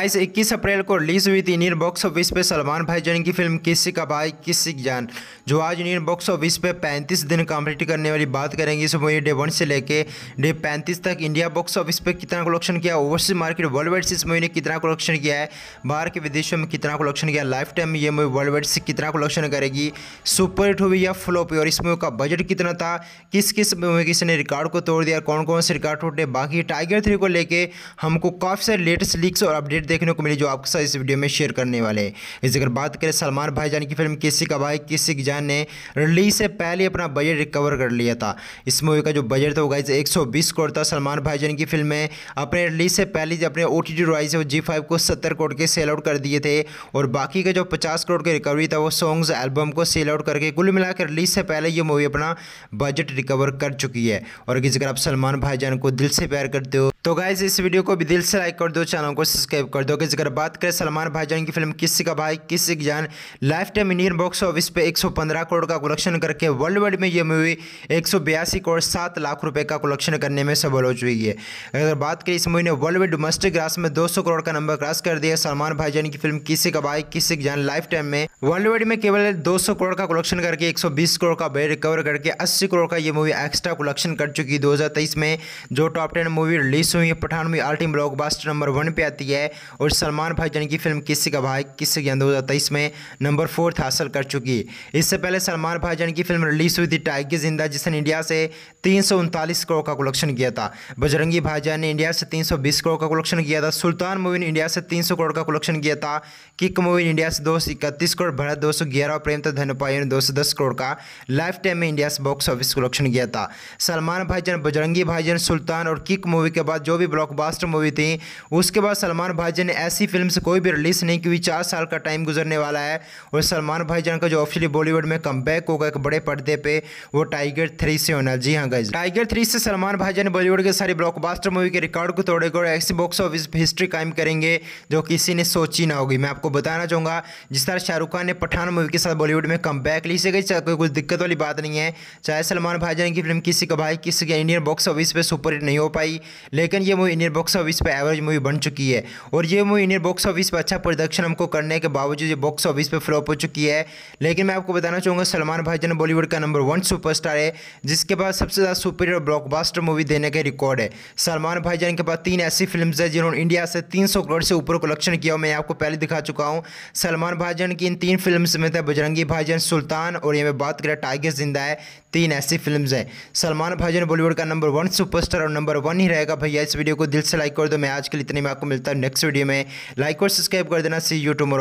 आज 21 अप्रैल को रिलीज हुई थी इंडियन बॉक्स ऑफिस पे सलमान भाईजान की फिल्म किस का भाई किस जान जो आज इंडियन बॉक्स ऑफिस पे 35 दिन कंप्लीट करने वाली बात करेंगे इस मूवी डे वन से लेके डे 35 तक इंडिया बॉक्स ऑफिस पे कितना कलेक्शन किया ओवरसीज मार्केट वर्ल्ड वाइड से इस मूवी ने कितना कलेक्शन किया है बाहर के विदेशों में कितना कलेक्शन किया लाइफ टाइम ये मूवी वर्ल्ड वाइड से कितना कलेक्शन करेगी सुपर हिट हुई या फ्लॉप और इस मूवी का बजट कितना था किस किस मूवी ने रिकॉर्ड को तोड़ दिया कौन कौन से रिकॉर्ड टूटे बाकी टाइगर थ्री को लेकर हमको काफ़ी सारे लेटेस्ट लीक्स और अपडेट देखने को मिली जो आपके साथ इस वीडियो में शेयर करने वाले हैं इसी अगर बात करें सलमान भाईजान की फिल्म किसी का भाई किसी की जान ने रिलीज से पहले अपना बजट रिकवर कर लिया था इस मूवी का जो बजट था वो गाइज एक करोड़ था सलमान भाईजान की फिल्म में अपने रिलीज से पहले अपने ओ टी राइज और जी को सत्तर करोड़ के सेल आउट कर दिए थे और बाकी का जो पचास करोड़ की रिकवरी था वो सॉन्ग्स एल्बम को सेल आउट करके कुल मिलाकर रिलीज से पहले ये मूवी अपना बजट रिकवर कर चुकी है और अगर आप सलमान भाईजान को दिल से प्यार करते हो तो गाइज इस वीडियो को भी दिल से लाइक कर दो चैनल को सब्सक्राइब कर दो अगर बात करें सलमान भाईजान की फिल्म किसी का Bhai Kisi Ki Jaan lifetime Indian box office पे 115 करोड़ का कलेक्शन करके वर्ल्ड वाइड में ये मूवी एक करोड़ सात लाख रुपए का कलेक्शन करने में सफल हो चुकी है अगर बात करें इस मूवी ने वर्ल्ड वाइड डोमेस्टिक ग्रास में दो करोड़ का नंबर क्रॉस कर दिया सलमान भाईजान की फिल्म किसी का भाई किसी की जान लाइफ टाइम में वर्ल्ड वाइड में केवल दो करोड़ का कलेक्शन करके एक करोड़ का बेड रिकवर करके अस्सी करोड़ का ये मूवी एक्स्ट्रा कलेक्शन कर चुकी दो में जो टॉप टेन मूवी रिलीज जिसमें ये पठान में आल टाइम नंबर वन पे आती है और सलमान भाई भाईजान की फिल्म किसी का भाई किसी के दो हज़ार तेईस में नंबर फोर्थ हासिल कर चुकी इससे पहले सलमान भाई भाईजान की फिल्म रिलीज हुई थी टाइगर जिंदा जिसने इंडिया से तीन करोड़ का कलेक्शन किया था बजरंगी भाईजान ने इंडिया से तीन करोड़ का कलेक्शन किया था सुल्तान मूवी ने इंडिया से तीन करोड़ का कलेक्शन किया था किक मूवी इंडिया से दो करोड़ भारत दो और प्रेम तथा धनपाई ने दो करोड़ का लाइफ टाइम में इंडिया से बॉक्स ऑफिस कलेक्शन किया था सलमान भाईजान बजरंगी भाईजान सुल्तान और किक मूवी के बाद बाद जो भी ब्लॉकबास्टर मूवी थी उसके बाद सलमान भाईजान ने ऐसी फिल्म कोई भी रिलीज़ नहीं की चार साल का टाइम गुजरने वाला है और सलमान भाईजान का जो ऑफिशियली बॉलीवुड में कम होगा एक बड़े पर्दे पर वो टाइगर थ्री से होना जी हाँ गाइज टाइगर थ्री से सलमान भाईजान ने बॉलीवुड के सारी ब्लॉकबास्टर मूवी के रिकॉर्ड को तोड़ेगा और ऐसी बॉक्स ऑफिस हिस्ट्री कायम करेंगे जो किसी ने सोची ना होगी मैं आपको बताना चाहूंगा जिस तरह शाहरुख खान ने पठान मूवी के साथ बॉलीवुड में कम बैक ली से गई कोई कुछ दिक्कत वाली बात नहीं है चाहे सलमान भाईजान की फिल्म किसी का Bhai Kisi Ke Indian box office पर सुपरहिट नहीं हो पाई लेकिन लेकिन ये मूवी इंडियन बॉक्स ऑफिस पर एवरेज मूवी बन चुकी है और ये मूवी इंडियन बॉक्स ऑफिस पर अच्छा प्रोडक्शन हमको करने के बावजूद ये बॉक्स ऑफिस पर फ्लॉप हो चुकी है लेकिन मैं आपको बताना चाहूँगा सलमान भाईजन बॉलीवुड का नंबर वन सुपरस्टार है जिसके पास सबसे ज़्यादा सुपीरियर ब्लॉकबास्टर मूवी देने का रिकॉर्ड है सलमान भाईजन के पास तीन ऐसी फिल्म है जिन्होंने इंडिया से तीन करोड़ से ऊपर कलेक्शन किया मैं आपको पहले दिखा चुका हूँ सलमान भाईजान की इन तीन फिल्म में था बजरंगी भाईजन सुल्तान और ये मैं बात करें टाइगर जिंदा है तीन ऐसी फिल्म है सलमान भाईजन बॉलीवुड का नंबर वन सुपरस्टार और नंबर वन ही रहेगा भैया गया इस वीडियो को दिल से लाइक कर दो मैं आज के लिए इतने में आपको मिलता हूँ नेक्स्ट वीडियो में लाइक और सब्सक्राइब कर देना सी यू टुमारो